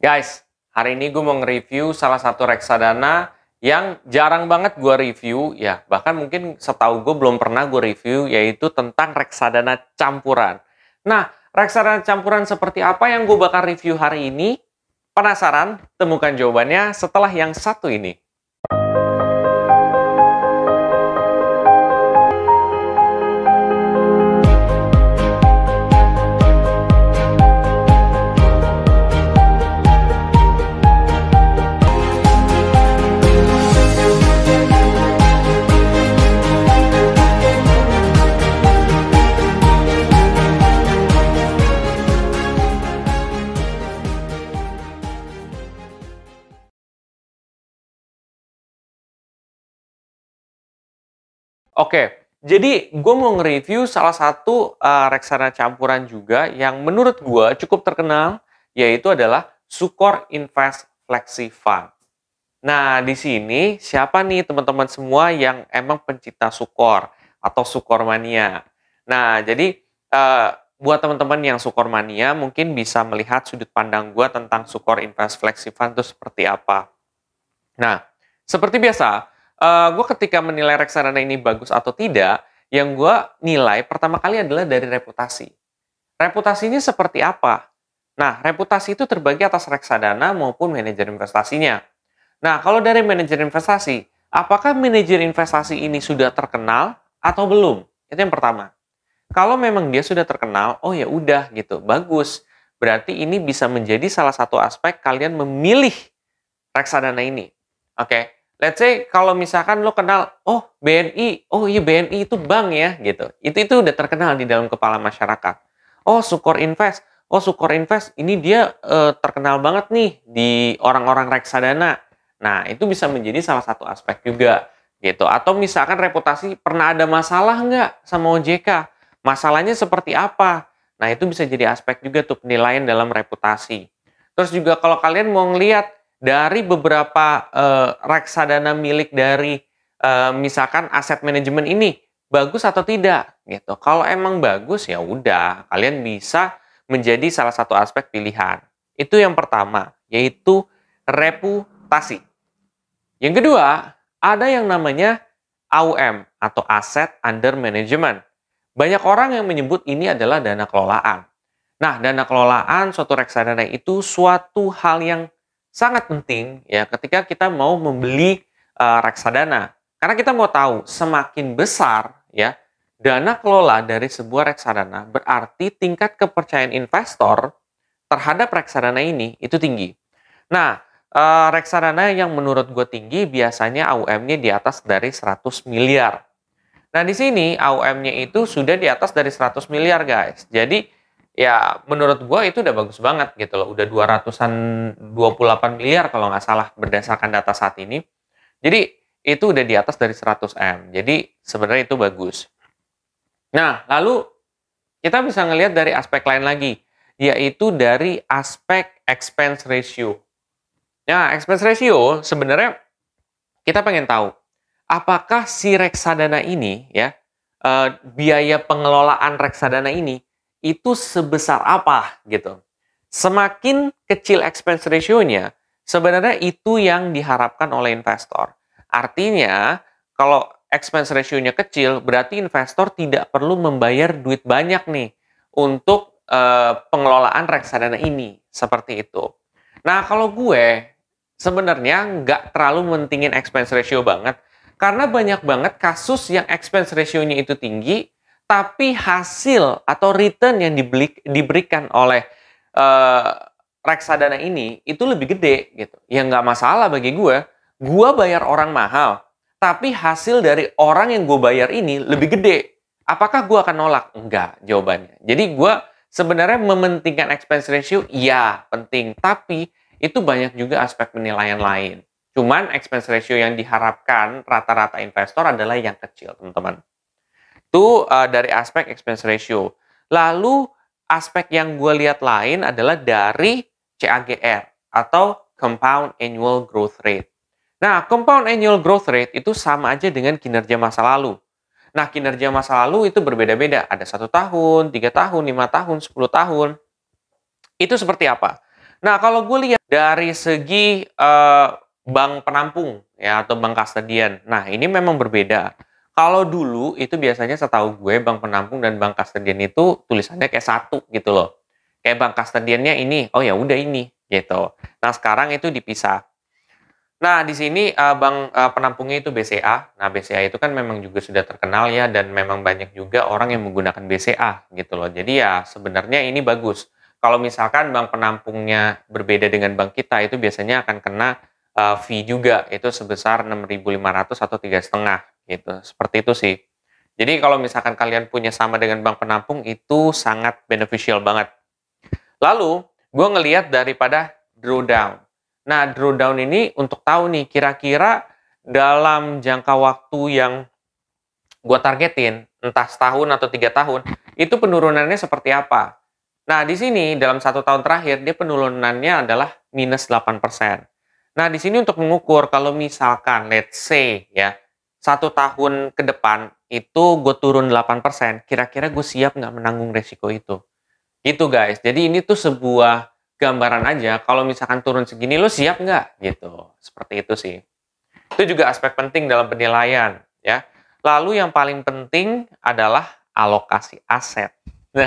Guys, hari ini gue mau nge-review salah satu reksadana yang jarang banget gue review, ya bahkan mungkin setahu gue belum pernah gue review, yaitu tentang reksadana campuran. Nah, reksadana campuran seperti apa yang gue bakal review hari ini? Penasaran? Temukan jawabannya setelah yang satu ini. Oke, jadi gue mau nge-review salah satu uh, reksana campuran juga yang menurut gue cukup terkenal, yaitu adalah Sukor Invest Flexi Fund. Nah, di sini siapa nih teman-teman semua yang emang pencinta Sukor atau Sukor Mania? Nah, jadi uh, buat teman-teman yang Sukor Mania mungkin bisa melihat sudut pandang gue tentang Sukor Invest Flexi Fund itu seperti apa. Nah, seperti biasa, uh, eh, gue ketika menilai reksadana ini bagus atau tidak, yang gue nilai pertama kali adalah dari reputasi. Reputasinya seperti apa? Nah, reputasi itu terbagi atas reksadana maupun manajer investasinya. Nah, kalau dari manajer investasi, apakah manajer investasi ini sudah terkenal atau belum? Itu yang pertama. Kalau memang dia sudah terkenal, oh ya udah gitu, bagus. Berarti ini bisa menjadi salah satu aspek kalian memilih reksadana ini. Oke. Okay? let's say kalau misalkan lo kenal oh BNI oh iya BNI itu bank ya gitu itu itu udah terkenal di dalam kepala masyarakat oh Sukor Invest oh Sukor Invest ini dia eh, terkenal banget nih di orang-orang reksadana nah itu bisa menjadi salah satu aspek juga gitu atau misalkan reputasi pernah ada masalah nggak sama OJK masalahnya seperti apa nah itu bisa jadi aspek juga tuh penilaian dalam reputasi terus juga kalau kalian mau ngelihat dari beberapa uh, reksadana milik dari uh, misalkan aset manajemen ini bagus atau tidak gitu. Kalau emang bagus ya udah, kalian bisa menjadi salah satu aspek pilihan. Itu yang pertama, yaitu reputasi. Yang kedua, ada yang namanya AUM atau aset Under Management. Banyak orang yang menyebut ini adalah dana kelolaan. Nah, dana kelolaan suatu reksadana itu suatu hal yang sangat penting ya ketika kita mau membeli uh, reksadana. Karena kita mau tahu semakin besar ya dana kelola dari sebuah reksadana berarti tingkat kepercayaan investor terhadap reksadana ini itu tinggi. Nah, e, reksadana yang menurut gue tinggi biasanya AUM-nya di atas dari 100 miliar. Nah, di sini AUM-nya itu sudah di atas dari 100 miliar, guys. Jadi, ya menurut gue itu udah bagus banget gitu loh. Udah 200-an 28 miliar kalau nggak salah berdasarkan data saat ini. Jadi itu udah di atas dari 100 M. Jadi sebenarnya itu bagus. Nah, lalu kita bisa ngelihat dari aspek lain lagi, yaitu dari aspek expense ratio. Nah, expense ratio sebenarnya kita pengen tahu apakah si reksadana ini ya eh, biaya pengelolaan reksadana ini itu sebesar apa gitu. Semakin kecil expense ratio-nya, sebenarnya itu yang diharapkan oleh investor. Artinya, kalau expense ratio-nya kecil, berarti investor tidak perlu membayar duit banyak nih untuk e, pengelolaan reksadana ini, seperti itu. Nah, kalau gue sebenarnya nggak terlalu mentingin expense ratio banget, karena banyak banget kasus yang expense ratio-nya itu tinggi, tapi hasil atau return yang dibeli, diberikan oleh uh, reksadana ini itu lebih gede gitu. Ya nggak masalah bagi gue, gue bayar orang mahal, tapi hasil dari orang yang gue bayar ini lebih gede. Apakah gue akan nolak? Enggak jawabannya. Jadi gue sebenarnya mementingkan expense ratio, ya penting. Tapi itu banyak juga aspek penilaian lain. Cuman expense ratio yang diharapkan rata-rata investor adalah yang kecil teman-teman. Itu uh, dari aspek expense ratio. Lalu aspek yang gue lihat lain adalah dari CAGR atau compound annual growth rate. Nah, compound annual growth rate itu sama aja dengan kinerja masa lalu. Nah, kinerja masa lalu itu berbeda-beda. Ada satu tahun, tiga tahun, lima tahun, 10 tahun. Itu seperti apa? Nah, kalau gue lihat dari segi uh, bank penampung ya atau bank kastadian, nah ini memang berbeda. Kalau dulu itu biasanya setahu gue Bank Penampung dan Bank kastendian itu tulisannya kayak satu gitu loh. Kayak Bank kastendiannya ini, oh ya udah ini gitu. Nah sekarang itu dipisah. Nah di sini uh, eh, bank uh, eh, penampungnya itu BCA. Nah BCA itu kan memang juga sudah terkenal ya dan memang banyak juga orang yang menggunakan BCA gitu loh. Jadi ya sebenarnya ini bagus. Kalau misalkan bank penampungnya berbeda dengan bank kita itu biasanya akan kena uh, fee juga itu sebesar 6.500 atau tiga setengah gitu. Seperti itu sih. Jadi kalau misalkan kalian punya sama dengan bank penampung itu sangat beneficial banget. Lalu gue ngeliat daripada drawdown. Nah drawdown ini untuk tahu nih kira-kira dalam jangka waktu yang gue targetin entah setahun atau tiga tahun itu penurunannya seperti apa. Nah di sini dalam satu tahun terakhir dia penurunannya adalah minus 8%. Nah di sini untuk mengukur kalau misalkan let's say ya satu tahun ke depan itu gue turun 8%, kira-kira gue siap nggak menanggung resiko itu? Gitu guys, jadi ini tuh sebuah gambaran aja, kalau misalkan turun segini lo siap nggak? Gitu, seperti itu sih. Itu juga aspek penting dalam penilaian ya. Lalu yang paling penting adalah alokasi aset. Nah,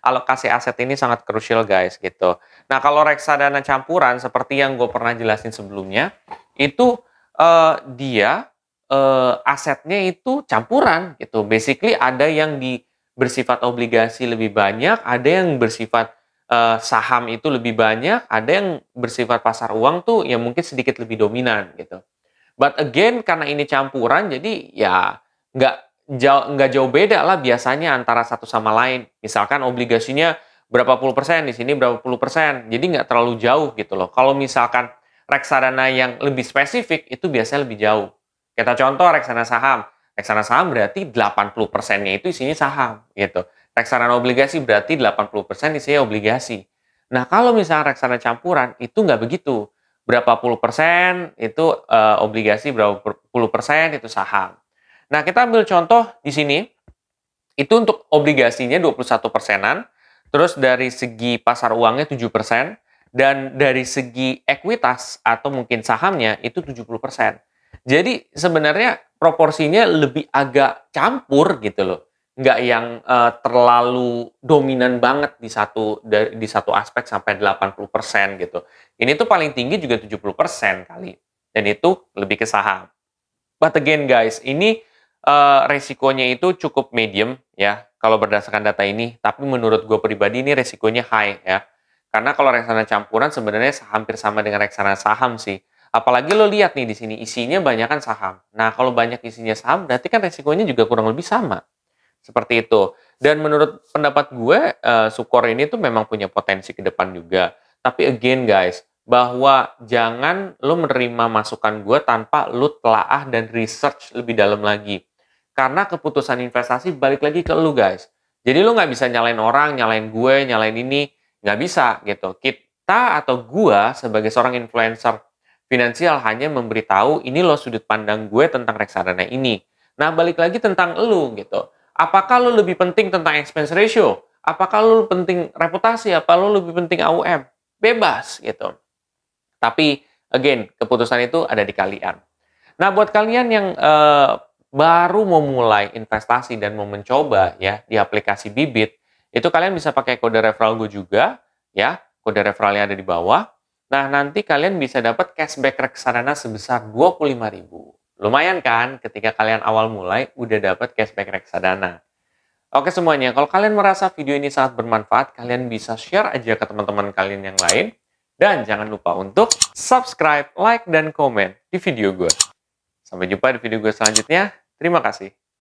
alokasi aset ini sangat krusial guys gitu. Nah kalau reksadana campuran seperti yang gue pernah jelasin sebelumnya, itu eh, dia uh, asetnya itu campuran gitu. Basically ada yang di bersifat obligasi lebih banyak, ada yang bersifat uh, saham itu lebih banyak, ada yang bersifat pasar uang tuh yang mungkin sedikit lebih dominan gitu. But again karena ini campuran jadi ya nggak jauh nggak jauh beda lah biasanya antara satu sama lain. Misalkan obligasinya berapa puluh persen di sini berapa puluh persen, jadi nggak terlalu jauh gitu loh. Kalau misalkan reksadana yang lebih spesifik itu biasanya lebih jauh. Kita contoh reksana saham. Reksana saham berarti 80%-nya itu isinya saham gitu. Reksana obligasi berarti 80% isinya obligasi. Nah, kalau misalnya reksana campuran itu nggak begitu. Berapa puluh persen itu e, obligasi, berapa puluh persen itu saham. Nah, kita ambil contoh di sini. Itu untuk obligasinya 21 persenan. Terus dari segi pasar uangnya 7 persen. Dan dari segi ekuitas atau mungkin sahamnya itu 70 persen. Jadi sebenarnya proporsinya lebih agak campur gitu loh. Nggak yang uh, terlalu dominan banget di satu di satu aspek sampai 80% gitu. Ini tuh paling tinggi juga 70% kali. Dan itu lebih ke saham. But again guys, ini uh, resikonya itu cukup medium ya kalau berdasarkan data ini. Tapi menurut gue pribadi ini resikonya high ya. Karena kalau reksana campuran sebenarnya hampir sama dengan reksana saham sih Apalagi lo lihat nih di sini isinya banyak kan saham. Nah, kalau banyak isinya saham berarti kan resikonya juga kurang lebih sama. Seperti itu. Dan menurut pendapat gue, uh, Sukor ini tuh memang punya potensi ke depan juga. Tapi again guys, bahwa jangan lo menerima masukan gue tanpa lo telaah dan research lebih dalam lagi. Karena keputusan investasi balik lagi ke lo guys. Jadi lo nggak bisa nyalain orang, nyalain gue, nyalain ini. Nggak bisa gitu. Kita atau gue sebagai seorang influencer Finansial hanya memberitahu ini loh sudut pandang gue tentang reksadana ini. Nah, balik lagi tentang lu gitu. Apakah lo lebih penting tentang expense ratio? Apakah lo penting reputasi? Apa lo lebih penting AUM? Bebas gitu. Tapi again, keputusan itu ada di kalian. Nah, buat kalian yang uh, baru mau mulai investasi dan mau mencoba ya di aplikasi Bibit, itu kalian bisa pakai kode referral gue juga ya. Kode referralnya ada di bawah Nah, nanti kalian bisa dapat cashback reksadana sebesar 25.000. Lumayan kan ketika kalian awal mulai udah dapat cashback reksadana. Oke semuanya, kalau kalian merasa video ini sangat bermanfaat, kalian bisa share aja ke teman-teman kalian yang lain. Dan jangan lupa untuk subscribe, like, dan komen di video gue. Sampai jumpa di video gue selanjutnya. Terima kasih.